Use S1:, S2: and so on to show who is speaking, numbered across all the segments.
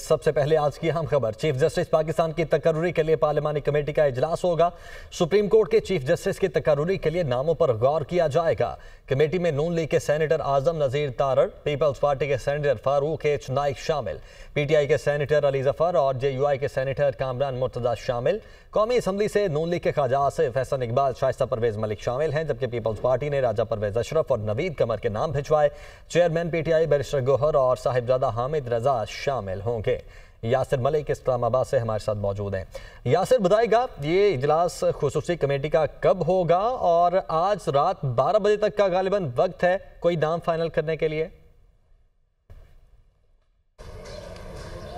S1: सबसे पहले आज की अहम खबर चीफ जस्टिस पाकिस्तान की तकर्री के लिए पार्लियामानी कमेटी का इजलास होगा सुप्रीम कोर्ट के चीफ जस्टिस की तकर्री के लिए नामों पर गौर किया जाएगा कमेटी में नून लीग के senator Azam Nazir Tarar people's party के सेनेटर फारूक एच नाइक शामिल पीटीआई के सेनेटर अली जफर और आई के सेनेटर कामरान मुर्तजा शामिल कौमी असम्बली से नून लीग के ख्वाजा आसिफ हसन इकबाल शाइस्ता परवेज मलिक शामिल हैं जबकि पीपल्स पार्टी ने राजा परवेज अशरफ और नवीद कमर के नाम भिजवाए चेयरमैन पीटीआई बैरिस्टर गोहर और साहिबजादा हामिद रजा शामिल होंगे होंगे यासिर मलिक इस्लामाबाद से हमारे साथ मौजूद हैं यासिर बताएगा ये इजलास खसूस कमेटी का कब होगा और आज रात 12 बजे तक का गालिबा वक्त है कोई नाम फाइनल करने के लिए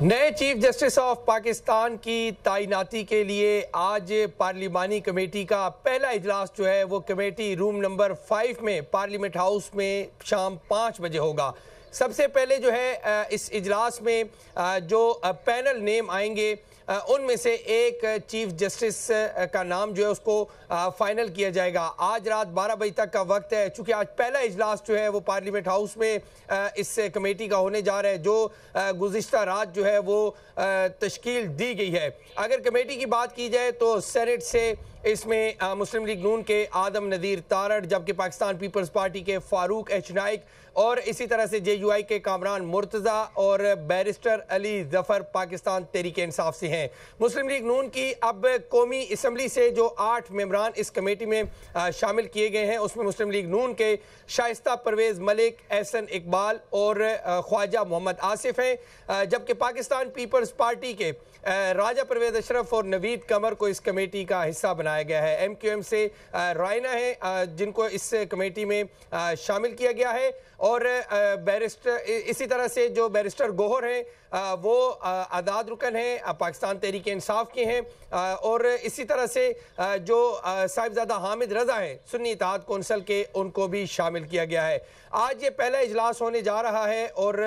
S2: नए चीफ जस्टिस ऑफ पाकिस्तान की तैनाती के लिए आज पार्लिमानी कमेटी का पहला इजलास जो है वो कमेटी रूम नंबर फाइव में पार्लियामेंट हाउस में शाम पाँच बजे होगा सबसे पहले जो है इस इजलास में जो पैनल नेम आएंगे उनमें से एक चीफ जस्टिस का नाम जो है उसको फाइनल किया जाएगा आज रात 12 बजे तक का वक्त है चूंकि आज पहला इजलास जो है वो पार्लियामेंट हाउस में इस कमेटी का होने जा रहा है जो गुज्त रात जो है वो तश्कील दी गई है अगर कमेटी की बात की जाए तो सेनेट से इसमें मुस्लिम लीग नून के आदम नदीर तारड़ जबकि पाकिस्तान पीपल्स पार्टी के फारूक एच नाइक और इसी तरह से जे यूआई के कामरान मुर्तज़ा और बैरिस्टर अली जफर पाकिस्तान तहरीक इंसाफ से हैं मुस्लिम लीग नून की अब कौमी इसम्बली से जो आठ मम्बरान इस कमेटी में शामिल किए गए हैं उसमें मुस्लिम लीग नून के शाइस्त परवेज़ मलिक एहसन इकबाल और ख्वाजा मोहम्मद आसिफ हैं जबकि पाकिस्तान पीपल्स पार्टी के राजा परवेज अशरफ और नवीद कमर को इस कमेटी का हिस्सा बनाया गया है एम क्यू एम से रायना है जिनको इस कमेटी में शामिल किया गया है और बैरिस बैरिस्टर इसी तरह से जो बैरिस्टर गोहर हैं वो आदाद रुकन हैं पाकिस्तान तहरीक इंसाफ के हैं और इसी तरह से जो साहिबजादा हामिद रज़ा हैं सुन्नी इतिहाद कौंसल के उनको भी शामिल किया गया है आज ये पहला इजलास होने जा रहा है और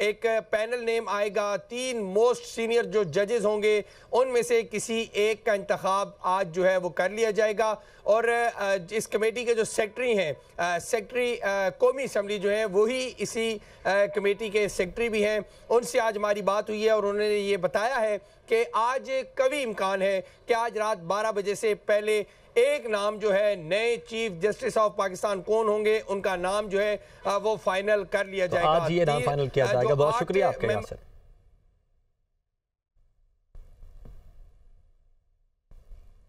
S2: एक पैनल नेम आएगा तीन मोस्ट सीनियर जो जजेस होंगे उनमें से किसी एक का इंतखब आज जो है वो कर लिया जाएगा और इस कमेटी के जो सेक्रेटरी हैं सेक्रेटरी कौमी असम्बली जो है वही इसी कमेटी के सेक्रेटरी भी हैं उनसे आज हमारी बात हुई है और उन्होंने ये बताया है कि आज कवि इम्कान है कि आज रात बारह बजे से पहले एक नाम जो है नए चीफ जस्टिस ऑफ पाकिस्तान कौन होंगे उनका नाम जो है वो फाइनल कर लिया तो जाएगा आज ये नाम फाइनल किया जाएगा तो बहुत शुक्रिया आपका